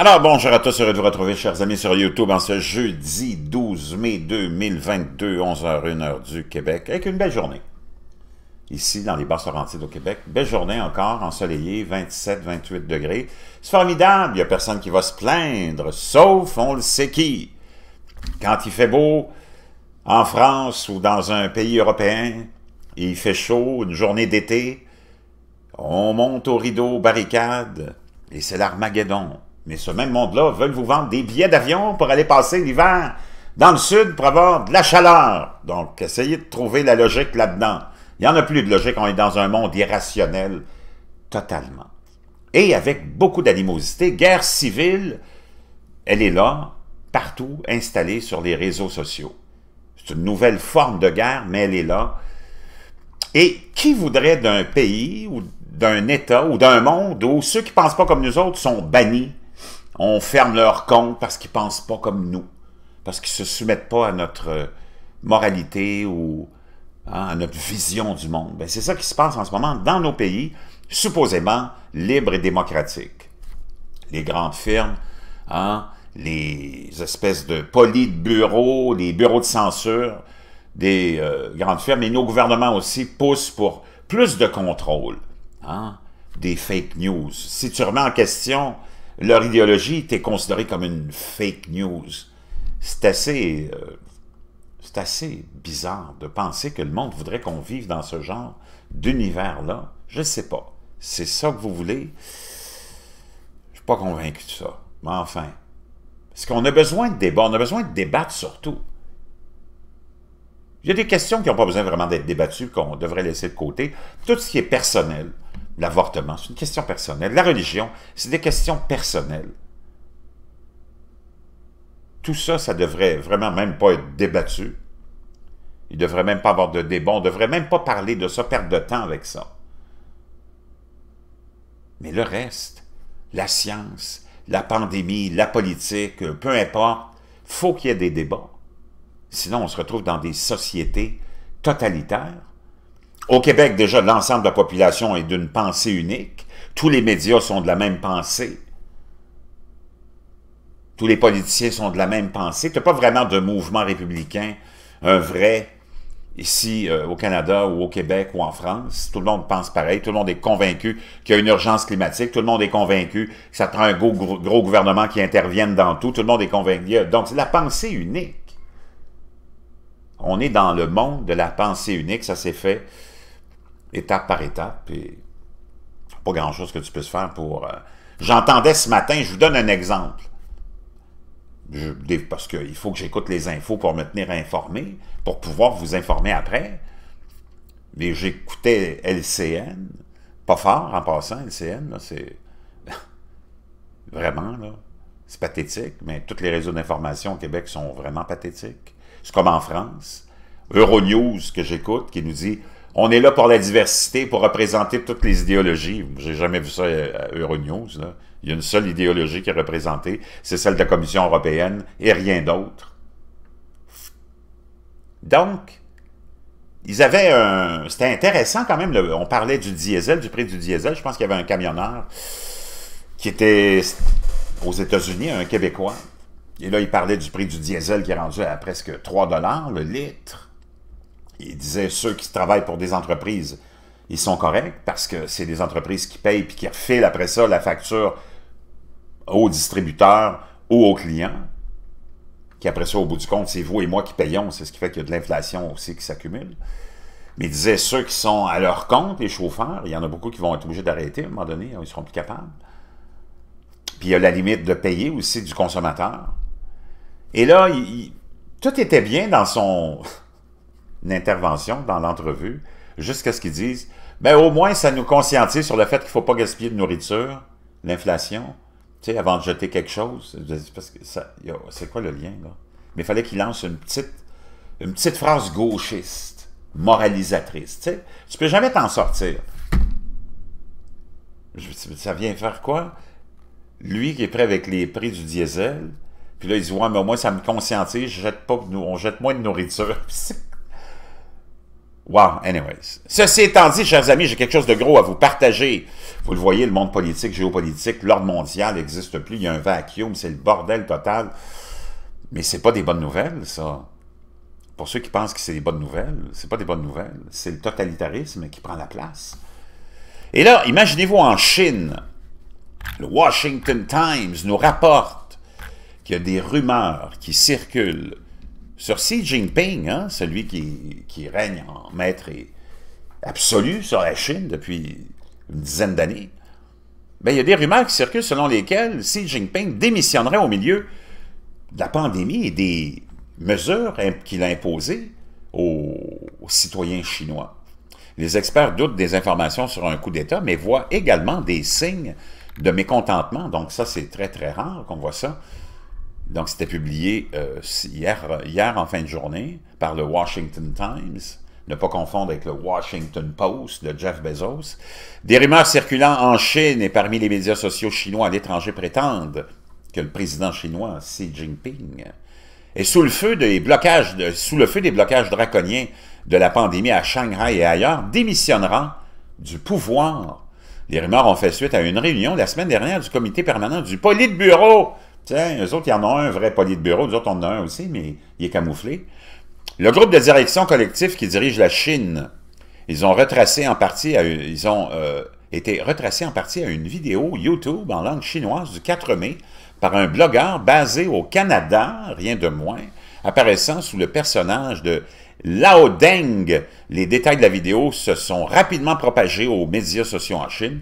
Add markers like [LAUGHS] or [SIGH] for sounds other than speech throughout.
Alors bonjour à tous, heureux de vous retrouver, chers amis, sur YouTube en ce jeudi 12 mai 2022, 11h, 1h du Québec, avec une belle journée. Ici, dans les Basses-Laurentides au Québec, belle journée encore, ensoleillée, 27-28 degrés. C'est formidable, il n'y a personne qui va se plaindre, sauf on le sait qui. Quand il fait beau, en France ou dans un pays européen, il fait chaud, une journée d'été, on monte au rideau, barricade, et c'est l'Armageddon. Mais ce même monde-là veulent vous vendre des billets d'avion pour aller passer l'hiver dans le sud pour avoir de la chaleur. Donc, essayez de trouver la logique là-dedans. Il n'y en a plus de logique, on est dans un monde irrationnel totalement. Et avec beaucoup d'animosité, guerre civile, elle est là, partout, installée sur les réseaux sociaux. C'est une nouvelle forme de guerre, mais elle est là. Et qui voudrait d'un pays ou d'un État ou d'un monde où ceux qui ne pensent pas comme nous autres sont bannis on ferme leur compte parce qu'ils pensent pas comme nous, parce qu'ils se soumettent pas à notre moralité ou hein, à notre vision du monde. Ben, c'est ça qui se passe en ce moment dans nos pays, supposément libres et démocratiques. Les grandes firmes, hein, les espèces de polis de bureaux, les bureaux de censure des euh, grandes firmes, et nos gouvernements aussi poussent pour plus de contrôle hein, des fake news. Si tu remets en question leur idéologie était considérée comme une fake news. C'est assez, euh, c'est assez bizarre de penser que le monde voudrait qu'on vive dans ce genre d'univers-là. Je ne sais pas. C'est ça que vous voulez? Je ne suis pas convaincu de ça. Mais enfin, parce qu'on a besoin de débat. On a besoin de débattre surtout. Il y a des questions qui n'ont pas besoin vraiment d'être débattues, qu'on devrait laisser de côté. Tout ce qui est personnel, l'avortement, c'est une question personnelle. La religion, c'est des questions personnelles. Tout ça, ça devrait vraiment même pas être débattu. Il ne devrait même pas avoir de débat. On ne devrait même pas parler de ça, perdre de temps avec ça. Mais le reste, la science, la pandémie, la politique, peu importe, faut qu'il y ait des débats. Sinon, on se retrouve dans des sociétés totalitaires au Québec, déjà, l'ensemble de la population est d'une pensée unique. Tous les médias sont de la même pensée. Tous les politiciens sont de la même pensée. Tu n'as pas vraiment de mouvement républicain, un vrai, ici euh, au Canada ou au Québec ou en France. Tout le monde pense pareil. Tout le monde est convaincu qu'il y a une urgence climatique. Tout le monde est convaincu que ça prend un gros, gros gouvernement qui intervienne dans tout. Tout le monde est convaincu. Donc, c'est la pensée unique. On est dans le monde de la pensée unique. Ça s'est fait étape par étape. Et pas grand-chose que tu puisses faire pour... Euh, j'entendais ce matin, je vous donne un exemple. Je, parce qu'il faut que j'écoute les infos pour me tenir informé, pour pouvoir vous informer après. Mais j'écoutais LCN, pas fort en passant, LCN, c'est... [LAUGHS] vraiment, là, c'est pathétique, mais tous les réseaux d'information au Québec sont vraiment pathétiques. C'est comme en France. Euronews que j'écoute, qui nous dit on est là pour la diversité, pour représenter toutes les idéologies. J'ai jamais vu ça euh, à Euronews. Il y a une seule idéologie qui est représentée, c'est celle de la Commission européenne et rien d'autre. Donc, ils avaient un... C'était intéressant quand même, on parlait du diesel, du prix du diesel. Je pense qu'il y avait un camionneur qui était aux États-Unis, un Québécois. Et là, il parlait du prix du diesel qui est rendu à presque 3 le litre il disait ceux qui travaillent pour des entreprises, ils sont corrects parce que c'est des entreprises qui payent puis qui refilent après ça la facture aux distributeurs ou aux clients. Qui après ça, au bout du compte, c'est vous et moi qui payons. C'est ce qui fait qu'il y a de l'inflation aussi qui s'accumule. Mais il disait ceux qui sont à leur compte, les chauffeurs, il y en a beaucoup qui vont être obligés d'arrêter à un moment donné, hein, ils ne seront plus capables. Puis il y a la limite de payer aussi du consommateur. Et là, tout était bien dans son, une intervention dans l'entrevue jusqu'à ce qu'ils disent Mais ben, au moins ça nous conscientise sur le fait qu'il ne faut pas gaspiller de nourriture, l'inflation, tu sais, avant de jeter quelque chose. Parce que ça, c'est quoi le lien là Mais il fallait qu'il lance une petite, une petite phrase gauchiste, moralisatrice. Tu sais, tu peux jamais t'en sortir. Ça vient faire quoi Lui qui est prêt avec les prix du diesel, puis là il dit ouais mais au moins ça me conscientise, je jette pas, on jette moins de nourriture. [LAUGHS] Wow, anyways. Ceci étant dit, chers amis, j'ai quelque chose de gros à vous partager. Vous le voyez, le monde politique, géopolitique, l'ordre mondial n'existe plus. Il y a un vacuum, c'est le bordel total. Mais c'est pas des bonnes nouvelles, ça. Pour ceux qui pensent que c'est des bonnes nouvelles, c'est pas des bonnes nouvelles. C'est le totalitarisme qui prend la place. Et là, imaginez-vous en Chine, le Washington Times nous rapporte qu'il y a des rumeurs qui circulent sur Xi Jinping, hein, celui qui, règne en maître et absolu sur la Chine depuis une dizaine d'années, ben, il y a des rumeurs qui circulent selon lesquelles Xi Jinping démissionnerait au milieu de la pandémie et des mesures qu'il a imposées aux, aux citoyens chinois. Les experts doutent des informations sur un coup d'État, mais voient également des signes de mécontentement. Donc ça, c'est très, très rare qu'on voit ça donc, c'était publié euh, hier, hier en fin de journée par le Washington Times. Ne pas confondre avec le Washington Post de Jeff Bezos. Des rumeurs circulant en Chine et parmi les médias sociaux chinois à l'étranger prétendent que le président chinois Xi Jinping est sous le feu des blocages, sous le feu des blocages draconiens de la pandémie à Shanghai et ailleurs, démissionnera du pouvoir. Les rumeurs ont fait suite à une réunion la semaine dernière du comité permanent du Politburo eux autres, il y en a un, vrai poli de bureau. Nous autres, on en a un aussi, mais il est camouflé. Le groupe de direction collectif qui dirige la Chine, ils ont retracé en partie, à, ils ont euh, été retracés en partie à une vidéo YouTube en langue chinoise du 4 mai par un blogueur basé au Canada, rien de moins, apparaissant sous le personnage de Lao Deng. Les détails de la vidéo se sont rapidement propagés aux médias sociaux en Chine,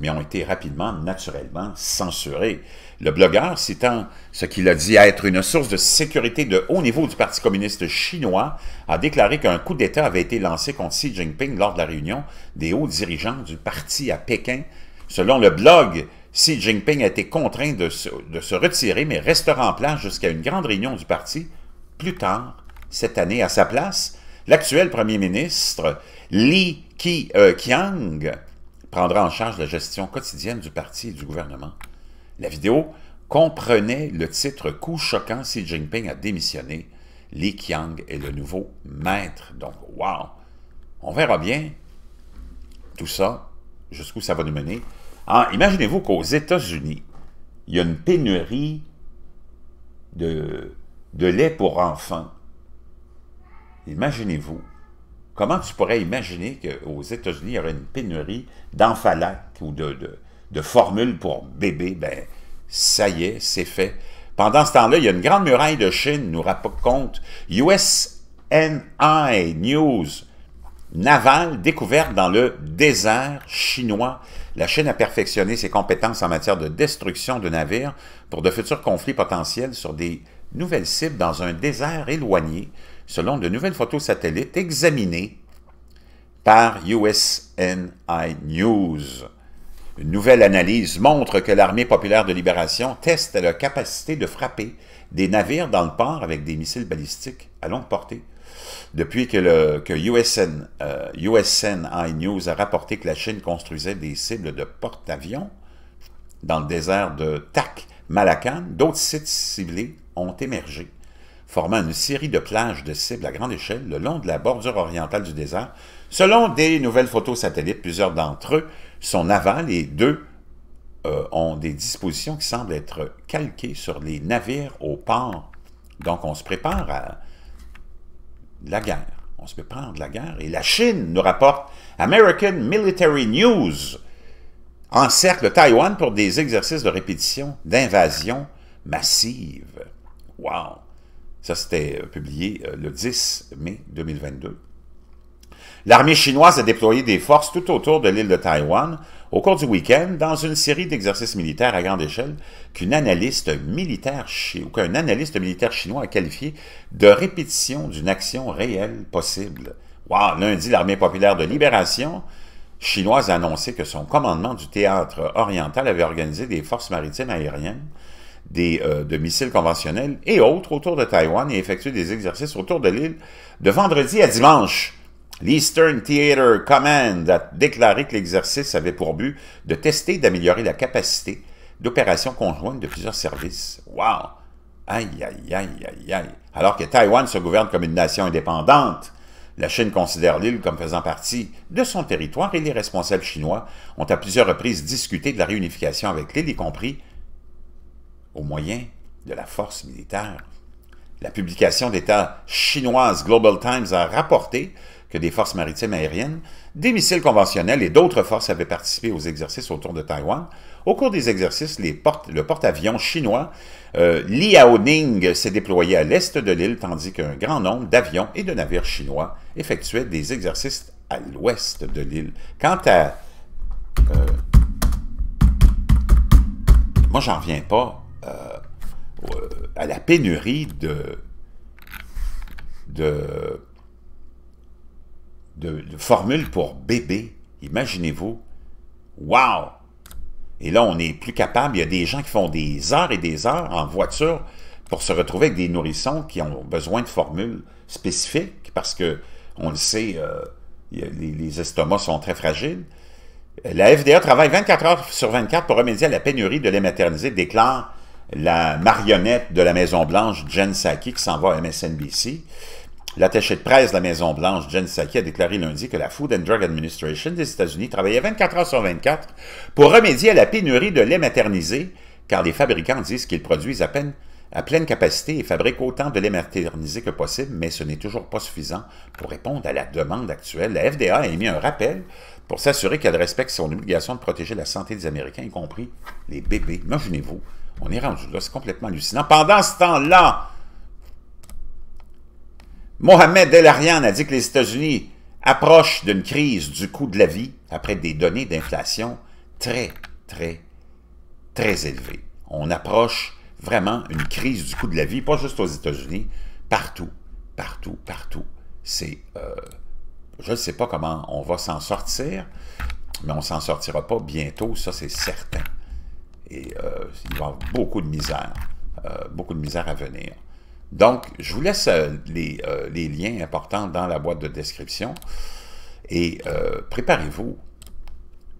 mais ont été rapidement, naturellement, censurés. Le blogueur citant ce qu'il a dit être une source de sécurité de haut niveau du Parti communiste chinois a déclaré qu'un coup d'État avait été lancé contre Xi Jinping lors de la réunion des hauts dirigeants du parti à Pékin. Selon le blog, Xi Jinping a été contraint de se, retirer mais restera en place jusqu'à une grande réunion du parti plus tard cette année. À sa place, l'actuel premier ministre Li Keqiang euh, prendra en charge la gestion quotidienne du parti et du gouvernement. La vidéo comprenait le titre Coup choquant si Jinping a démissionné. Li Qiang est le nouveau maître. Donc, wow! On verra bien tout ça, jusqu'où ça va nous mener. Ah, imaginez-vous qu'aux États-Unis, il y a une pénurie de, de lait pour enfants. Imaginez-vous. Comment tu pourrais imaginer qu'aux États-Unis, il y aurait une pénurie d'enfalates ou de, de, de formule pour bébé, ben ça y est, c'est fait. Pendant ce temps-là, il y a une grande muraille de Chine, nous raconte USNI News, navale découverte dans le désert chinois. La Chine a perfectionné ses compétences en matière de destruction de navires pour de futurs conflits potentiels sur des nouvelles cibles dans un désert éloigné, selon de nouvelles photos satellites examinées par USNI News. Une nouvelle analyse montre que l'armée populaire de libération teste la capacité de frapper des navires dans le port avec des missiles balistiques à longue portée. Depuis que, le, USN, euh, News a rapporté que la Chine construisait des cibles de porte-avions dans le désert de Tak Malakan, d'autres sites ciblés ont émergé formant une série de plages de cibles à grande échelle le long de la bordure orientale du désert. Selon des nouvelles photos satellites, plusieurs d'entre eux sont navales et deux euh, ont des dispositions qui semblent être calquées sur les navires au port. Donc on se prépare à la guerre. On se prépare à la guerre. Et la Chine nous rapporte American Military News encercle Taïwan pour des exercices de répétition d'invasion massive. Wow! Ça, c'était euh, publié euh, le 10 mai 2022. L'armée chinoise a déployé des forces tout autour de l'île de Taïwan au cours du week-end dans une série d'exercices militaires à grande échelle qu'un analyste militaire qu'un analyste militaire chinois a qualifié de répétition d'une action réelle possible. Lundi, l'armée populaire de libération chinoise a annoncé que son commandement du théâtre oriental avait organisé des forces maritimes aériennes euh, de missiles conventionnels et autres autour de Taïwan et effectuer des exercices autour de l'île de vendredi à dimanche. L'Eastern Theater Command a déclaré que l'exercice avait pour but de tester et d'améliorer la capacité d'opérations conjointes de plusieurs services. Wow! Aïe, aïe, aïe, aïe, aïe. Alors que Taïwan se gouverne comme une nation indépendante, la Chine considère l'île comme faisant partie de son territoire et les responsables chinois ont à plusieurs reprises discuté de la réunification avec l'île, y compris au moyen de la force militaire. La publication d'État chinoise Global Times a rapporté que des forces maritimes aériennes, des missiles conventionnels et d'autres forces avaient participé aux exercices autour de Taïwan. Au cours des exercices, les le porte-avions chinois euh, Liaoning s'est déployé à l'est de l'île, tandis qu'un grand nombre d'avions et de navires chinois effectuaient des exercices à l'ouest de l'île. Quant à... Euh, moi, j'en reviens pas euh, euh, à la pénurie de, de, formules pour bébés. Imaginez-vous. Wow! Et là, on n'est plus capable. Il y a des gens qui font des heures et des heures en voiture pour se retrouver avec des nourrissons qui ont besoin de formules spécifiques parce que, on le sait, euh, les, les, estomacs sont très fragiles. La FDA travaille 24 heures sur 24 pour remédier à la pénurie de lait maternisé, déclare la marionnette de la Maison-Blanche, Jen Psaki, qui s'en va à MSNBC. L'attaché de presse de la Maison-Blanche, Jen Psaki, a déclaré lundi que la Food and Drug Administration des États-Unis travaillait 24 heures sur 24 pour remédier à la pénurie de lait maternisé, car les fabricants disent qu'ils produisent à peine à pleine capacité et fabriquent autant de lait maternisé que possible, mais ce n'est toujours pas suffisant pour répondre à la demande actuelle. La FDA a émis un rappel pour s'assurer qu'elle respecte son obligation de protéger la santé des Américains, y compris les bébés. Imaginez-vous, on est rendu là, c'est complètement hallucinant. Pendant ce temps-là, Mohamed El a dit que les États-Unis approchent d'une crise du coût de la vie après des données d'inflation très, très, très élevées. On approche vraiment une crise du coût de la vie, pas juste aux États-Unis, partout, partout, partout. C'est... Euh, je ne sais pas comment on va s'en sortir, mais on s'en sortira pas bientôt, ça c'est certain. Et euh, il va y avoir beaucoup de misère, euh, beaucoup de misère à venir. Donc, je vous laisse euh, les, liens importants dans la boîte de description. Et préparez-vous,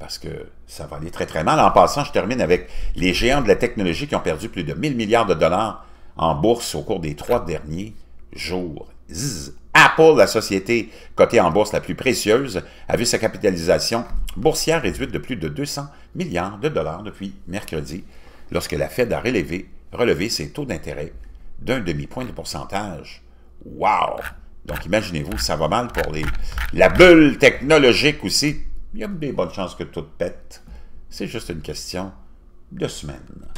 parce que ça va aller très très mal. En passant, je termine avec les géants de la technologie qui ont perdu plus de 1000 milliards de dollars en bourse au cours des trois derniers jours. Apple, la société cotée en bourse la plus précieuse, a vu sa capitalisation boursière réduite de plus de 200 milliards de dollars depuis mercredi, lorsque la Fed a relevé, ses taux d'intérêt d'un demi-point de pourcentage. Wow! Donc imaginez-vous, ça va mal pour les... La bulle technologique aussi, il y a des bonnes chances que tout pète. C'est juste une question de semaine.